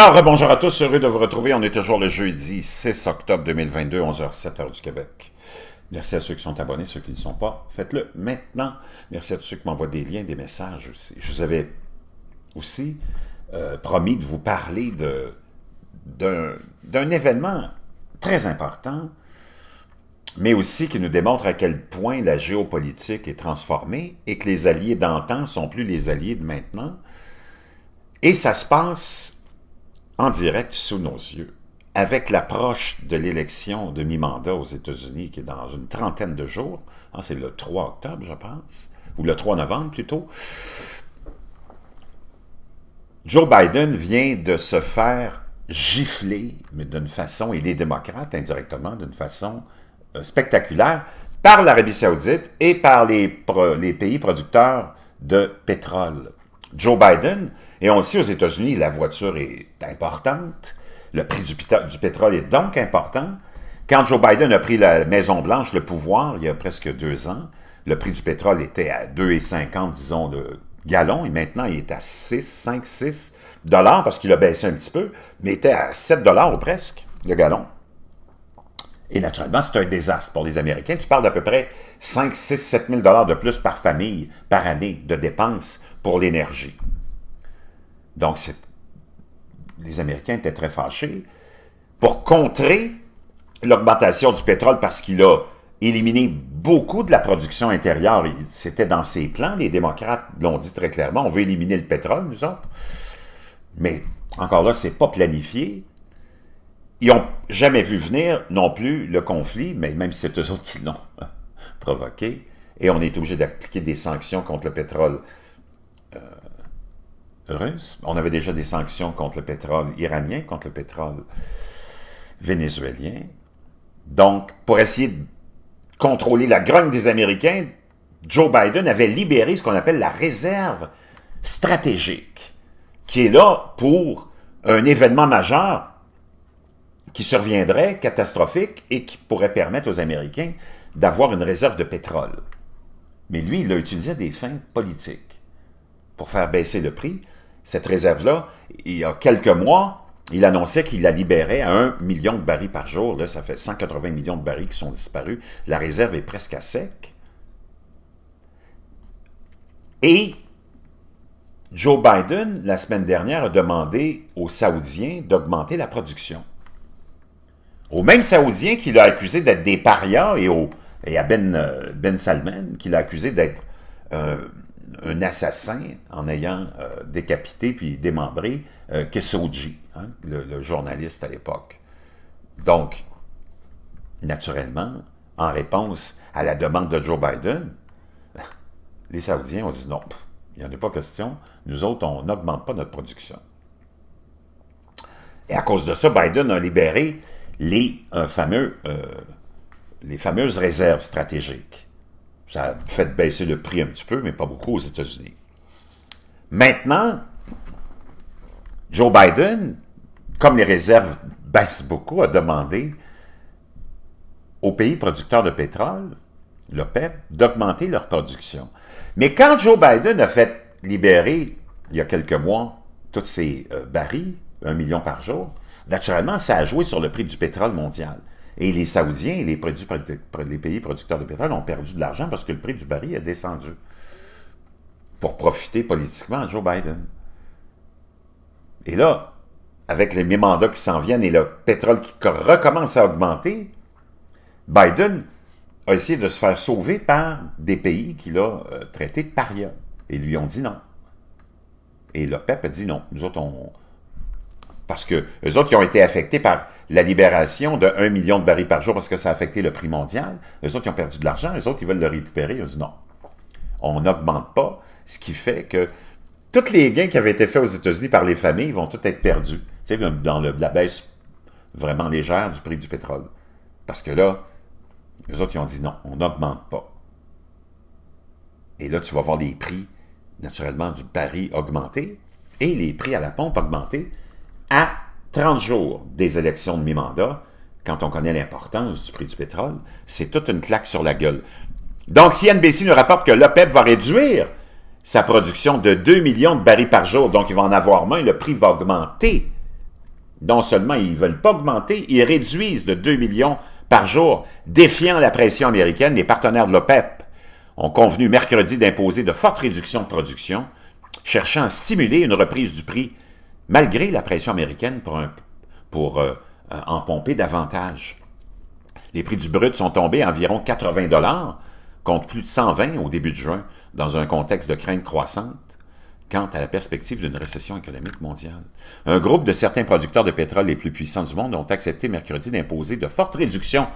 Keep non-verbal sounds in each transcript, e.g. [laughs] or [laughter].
Alors, bonjour à tous, heureux de vous retrouver. On est toujours le jeudi 6 octobre 2022, 11 h 7 h du Québec. Merci à ceux qui sont abonnés, ceux qui ne sont pas, faites-le maintenant. Merci à tous ceux qui m'envoient des liens, des messages aussi. Je vous avais aussi euh, promis de vous parler d'un événement très important, mais aussi qui nous démontre à quel point la géopolitique est transformée et que les alliés d'antan sont plus les alliés de maintenant. Et ça se passe en direct sous nos yeux, avec l'approche de l'élection de mi-mandat aux États-Unis, qui est dans une trentaine de jours, hein, c'est le 3 octobre, je pense, ou le 3 novembre plutôt, Joe Biden vient de se faire gifler, mais d'une façon, et les démocrates indirectement, d'une façon euh, spectaculaire, par l'Arabie saoudite et par les, les pays producteurs de pétrole. Joe Biden, et on sait aux États-Unis, la voiture est importante, le prix du, pétrole est donc important. Quand Joe Biden a pris la Maison-Blanche, le pouvoir, il y a presque deux ans, le prix du pétrole était à 2,50, disons, de gallon, et maintenant il est à 6, 5, 6 dollars, parce qu'il a baissé un petit peu, mais il était à 7 dollars presque, le gallon. Et naturellement, c'est un désastre pour les Américains. Tu parles d'à peu près 5, 6, 7 000 dollars de plus par famille, par année, de dépenses pour l'énergie. Donc, les Américains étaient très fâchés. Pour contrer l'augmentation du pétrole, parce qu'il a éliminé beaucoup de la production intérieure, c'était dans ses plans, les démocrates l'ont dit très clairement, on veut éliminer le pétrole, nous autres. Mais encore là, c'est pas planifié. Ils n'ont jamais vu venir non plus le conflit, mais même si c'est eux autres qui l'ont [laughs] provoqué, et on est obligé d'appliquer des sanctions contre le pétrole euh, russe. On avait déjà des sanctions contre le pétrole iranien, contre le pétrole vénézuélien. Donc, pour essayer de contrôler la grogne des Américains, Joe Biden avait libéré ce qu'on appelle la réserve stratégique, qui est là pour un événement majeur qui surviendrait, catastrophique, et qui pourrait permettre aux Américains d'avoir une réserve de pétrole. Mais lui, il a utilisé des fins politiques. Pour faire baisser le prix, cette réserve-là, il y a quelques mois, il annonçait qu'il la libérait à 1 million de barils par jour. Là, ça fait 180 millions de barils qui sont disparus. La réserve est presque à sec. Et Joe Biden, la semaine dernière, a demandé aux Saoudiens d'augmenter la production. Au même Saoudien qui l'a accusé d'être des parias et, à ben, euh, ben, Salman qui l'a accusé d'être euh, un assassin en ayant euh, décapité puis démembré euh, hein, le, le, journaliste à l'époque. Donc, naturellement, en réponse à la demande de Joe Biden, [laughs] les Saoudiens ont dit non, il n'y en a pas question, nous autres, on n'augmente pas notre production. Et à cause de ça, Biden a libéré les, euh, les fameuses réserves stratégiques. Ça a fait baisser le prix un petit peu, mais pas beaucoup aux États-Unis. Maintenant, Joe Biden, comme les réserves baissent beaucoup, a demandé aux pays producteurs de pétrole, l'OPEP, d'augmenter leur production. Mais quand Joe Biden a fait libérer, il y a quelques mois, tous ces euh, barils, un million par jour, Naturellement, ça a joué sur le prix du pétrole mondial. Et les Saoudiens et les, pays producteurs de pétrole ont perdu de l'argent parce que le prix du baril a descendu pour profiter politiquement à Joe Biden. Et là, avec les mandats qui s'en viennent et le pétrole qui recommence à augmenter, Biden a essayé de se faire sauver par des pays qu'il a euh, traités de paria. Et lui ont dit non. Et le PEP e a dit non. Nous autres, on, parce que les autres qui ont été affectés par la libération de 1 million de barils par jour parce que ça a affecté le prix mondial, les autres qui ont perdu de l'argent, les autres ils veulent le récupérer, ils ont dit non, on n'augmente pas, ce qui fait que tous les gains qui avaient été faits aux États-Unis par les familles vont tous être perdus, tu sais, dans la baisse vraiment légère du prix du pétrole. Parce que là, les autres ils ont dit non, on n'augmente pas. Et là, tu vas voir les prix, naturellement, du pari augmenter et les prix à la pompe augmenter à 30 jours des élections de mi-mandat, quand on connaît l'importance du prix du pétrole, c'est toute une claque sur la gueule. Donc, si NBC nous rapporte que l'OPEP e va réduire sa production de 2 millions de barils par jour, donc il va en avoir moins, le prix va augmenter. Non seulement ils ne veulent pas augmenter, ils réduisent de 2 millions par jour, défiant la pression américaine. Les partenaires de l'OPEP e ont convenu mercredi d'imposer de fortes réductions de production, cherchant à stimuler une reprise du prix malgré la pression américaine pour, pour euh, euh, en pomper davantage. Les prix du brut sont tombés à environ 80 dollars contre plus de 120 au début de juin, dans un contexte de crainte croissante quant à la perspective d'une récession économique mondiale. Un groupe de certains producteurs de pétrole les plus puissants du monde ont accepté mercredi d'imposer de fortes réductions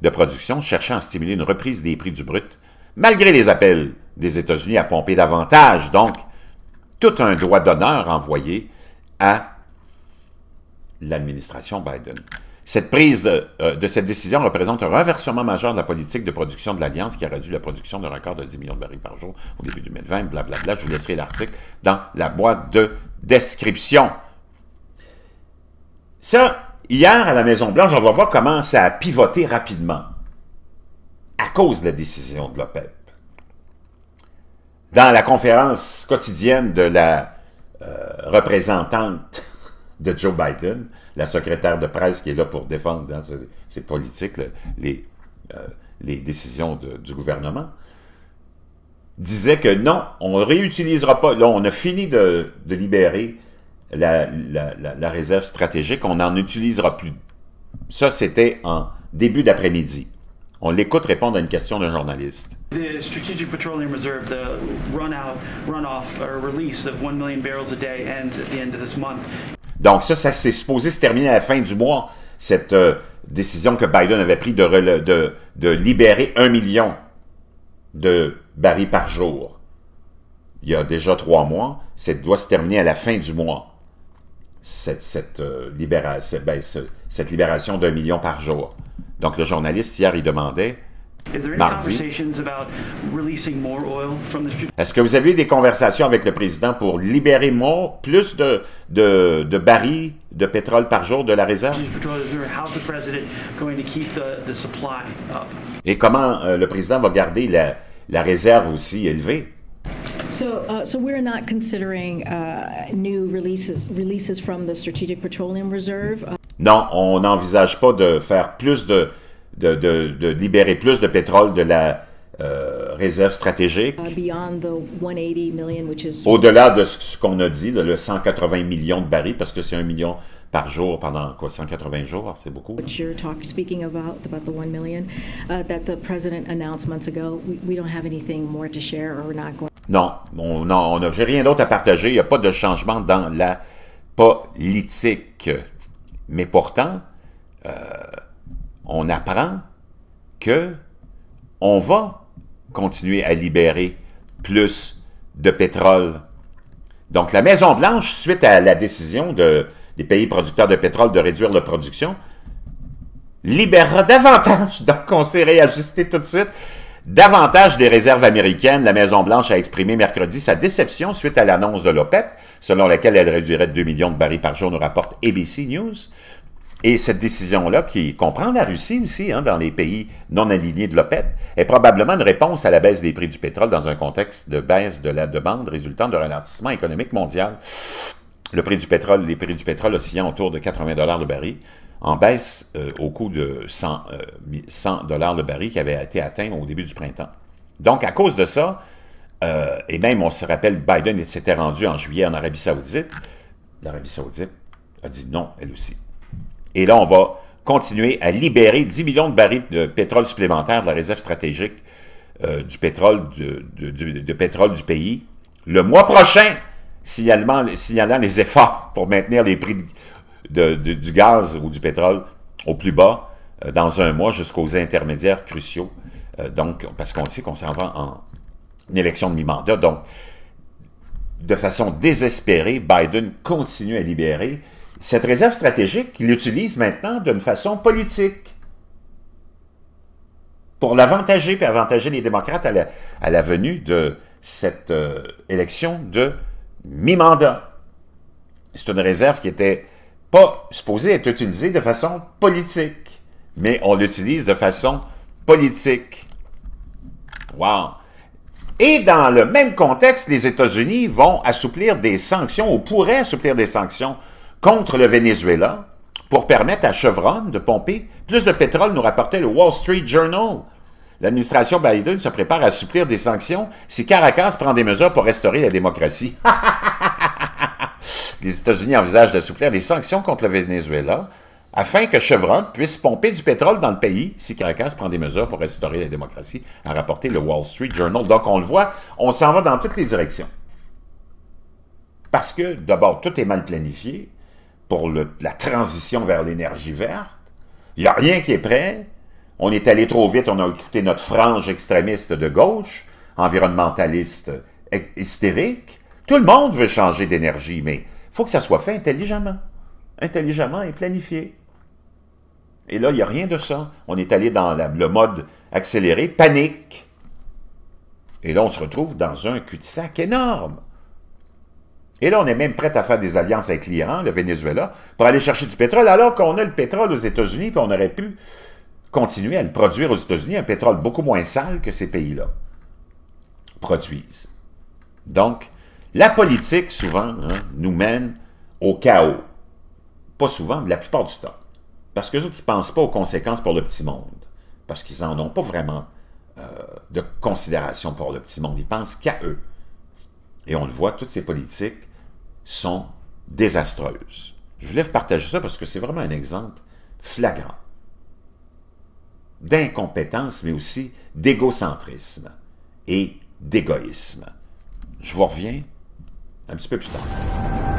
de production cherchant à stimuler une reprise des prix du brut, malgré les appels des États-Unis à pomper davantage, donc tout un droit d'honneur envoyé à l'administration Biden. Cette prise de, euh, cette décision représente un renversement majeur de la politique de production de l'Alliance qui a réduit la production de record de 10 millions de barils par jour au début du 2020, blablabla. Bla, bla. Je vous laisserai l'article dans la boîte de description. Ça, hier à la Maison-Blanche, on va voir comment ça a pivoté rapidement à cause de la décision de l'OPEP. Dans la conférence quotidienne de la... Euh, représentante [laughs] de Joe Biden, la secrétaire de presse qui est là pour défendre dans hein, ses politiques les, euh, les décisions du gouvernement, disait que non, on ne réutilisera pas. Là, on a fini de, libérer la, réserve stratégique, on n'en utilisera plus. Ça, c'était en début d'après-midi. On l'écoute répondre à une question d'un journaliste. Donc ça, ça s'est supposé se terminer à la fin du mois, cette euh, décision que Biden avait prise de, libérer un million de barils par jour. Il y a déjà trois mois, ça doit se terminer à la fin du mois. cette euh, ben, libération d'un million par jour. Donc le journaliste hier, il demandait, mardi, est-ce que vous avez eu des conversations avec le président pour libérer moins plus de, de, de barils de pétrole par jour de la réserve? Et comment euh, le président va garder la, la réserve aussi élevée? Non, on n'envisage pas de faire plus de, de, de, libérer plus de pétrole de la euh, réserve stratégique. Uh, Au-delà de ce, qu'on a dit, le 180 millions de barils, parce que c'est un million par jour pendant quoi 180 jours, c'est beaucoup. Uh, non, on n'a rien d'autre à partager. Il n'y a pas de changement dans la politique. Mais pourtant, euh, on apprend que on va continuer à libérer plus de pétrole. Donc, la Maison-Blanche, suite à la décision des pays producteurs de pétrole de réduire leur production, libérera davantage. [laughs] Donc, on s'est réajusté tout de suite. Davantage des réserves américaines, la Maison-Blanche a exprimé mercredi sa déception suite à l'annonce de l'OPEP selon laquelle elle réduirait de 2 millions de barils par jour, nous rapporte ABC News. Et cette décision-là, qui comprend la Russie aussi, hein, dans les pays non alignés de l'OPEP, est probablement une réponse à la baisse des prix du pétrole dans un contexte de baisse de la demande résultant de ralentissement économique mondial. Le prix du pétrole, les prix du pétrole oscillant autour de 80 dollars le baril, en baisse euh, au coût de 100 euh, dollars le baril qui avait été atteint au début du printemps. Donc, à cause de ça, euh, et même, on se rappelle, Biden s'était rendu en juillet en Arabie Saoudite. L'Arabie Saoudite a dit non, elle aussi. Et là, on va continuer à libérer 10 millions de barils de pétrole supplémentaires de la réserve stratégique euh, du, pétrole, de, pétrole du pays le mois prochain, signalant les efforts pour maintenir les prix du gaz ou du pétrole au plus bas euh, dans un mois jusqu'aux intermédiaires cruciaux. donc, parce qu'on sait qu'on s'en va en une élection de mi-mandat. Donc, de façon désespérée, Biden continue à libérer. Cette réserve stratégique, il l'utilise maintenant d'une façon politique pour l'avantager et avantager les démocrates à la, à la venue de cette euh, élection de mi-mandat. C'est une réserve qui n'était pas supposée être utilisée de façon politique, mais on l'utilise de façon politique. Wow! Et dans le même contexte, les États-Unis vont assouplir des sanctions, ou pourraient assouplir des sanctions contre le Venezuela pour permettre à Chevron de pomper plus de pétrole, nous rapportait le Wall Street Journal. L'administration Biden se prépare à assouplir des sanctions si Caracas prend des mesures pour restaurer la démocratie. [laughs] les États-Unis envisagent d'assouplir des sanctions contre le Venezuela afin que Chevron puisse pomper du pétrole dans le pays si Caracas prend des mesures pour restaurer la démocratie, a rapporté le Wall Street Journal. Donc, on le voit, on s'en va dans toutes les directions. Parce que, d'abord, tout est mal planifié pour la transition vers l'énergie verte. Il n'y a rien qui est prêt. On est allé trop vite, on a écouté notre frange extrémiste de gauche, environnementaliste hystérique. Tout le monde veut changer d'énergie, mais il faut que ça soit fait intelligemment intelligemment et planifié. Et là, il n'y a rien de ça. On est allé dans le mode accéléré, panique. Et là, on se retrouve dans un cul-de-sac énorme. Et là, on est même prêt à faire des alliances avec l'Iran, le Venezuela, pour aller chercher du pétrole, alors qu'on a le pétrole aux États-Unis, puis on aurait pu continuer à le produire aux États-Unis, un pétrole beaucoup moins sale que ces pays-là produisent. Donc, la politique, souvent, hein, nous mène au chaos. Pas souvent, mais la plupart du temps. Parce que autres, ils ne pensent pas aux conséquences pour le petit monde. Parce qu'ils n'en ont pas vraiment euh, de considération pour le petit monde. Ils pensent qu'à eux. Et on le voit, toutes ces politiques sont désastreuses. Je voulais vous partager ça parce que c'est vraiment un exemple flagrant d'incompétence, mais aussi d'égocentrisme et d'égoïsme. Je vous reviens un petit peu plus tard.